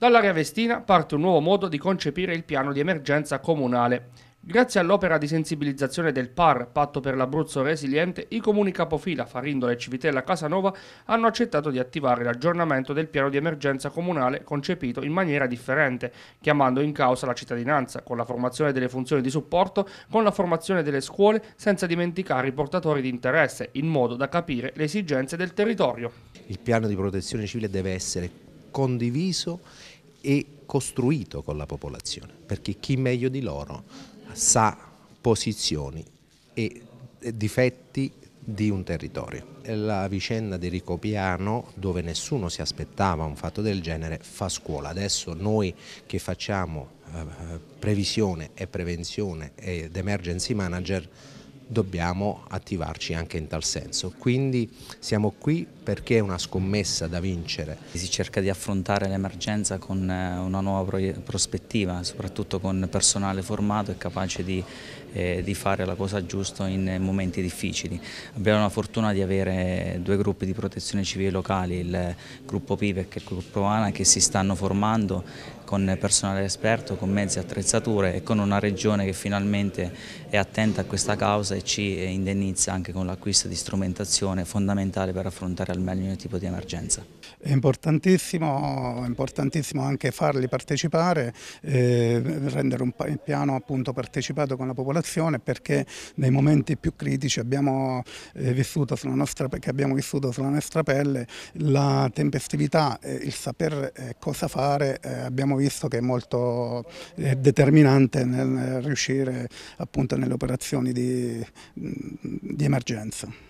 Dall'area vestina parte un nuovo modo di concepire il piano di emergenza comunale. Grazie all'opera di sensibilizzazione del PAR, Patto per l'Abruzzo Resiliente, i comuni Capofila, Farindola e Civitella Casanova hanno accettato di attivare l'aggiornamento del piano di emergenza comunale concepito in maniera differente, chiamando in causa la cittadinanza, con la formazione delle funzioni di supporto, con la formazione delle scuole, senza dimenticare i portatori di interesse, in modo da capire le esigenze del territorio. Il piano di protezione civile deve essere condiviso e costruito con la popolazione, perché chi meglio di loro sa posizioni e difetti di un territorio. La vicenda di Ricopiano, dove nessuno si aspettava un fatto del genere, fa scuola. Adesso noi che facciamo eh, previsione e prevenzione ed emergency manager dobbiamo attivarci anche in tal senso. Quindi siamo qui perché è una scommessa da vincere. Si cerca di affrontare l'emergenza con eh, una nuova prospettiva, soprattutto con personale formato e capace di, eh, di fare la cosa giusta in momenti difficili. Abbiamo la fortuna di avere due gruppi di protezione civile locali, il gruppo PIVEC e il gruppo ANA che si stanno formando con personale esperto, con mezzi e attrezzature e con una regione che finalmente è attenta a questa causa e ci indennizza anche con l'acquisto di strumentazione fondamentale per affrontare al meglio ogni tipo di emergenza. È importantissimo, importantissimo anche farli partecipare, eh, rendere un piano appunto partecipato con la popolazione perché nei momenti più critici abbiamo, eh, vissuto, sulla nostra, abbiamo vissuto sulla nostra pelle la tempestività, eh, il saper eh, cosa fare, eh, abbiamo visto che è molto determinante nel riuscire appunto nelle operazioni di, di emergenza.